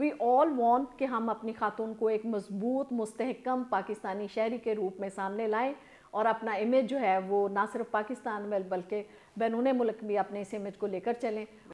we all want कि हम अपनी खातून को एक मजबूत मस्तकम पाकिस्तानी शहरी के रूप में सामने लाएँ और अपना इमेज जो है वो ना सिर्फ पाकिस्तान में बल्कि बैरून मुल्क भी अपने इस इमेज को लेकर चलें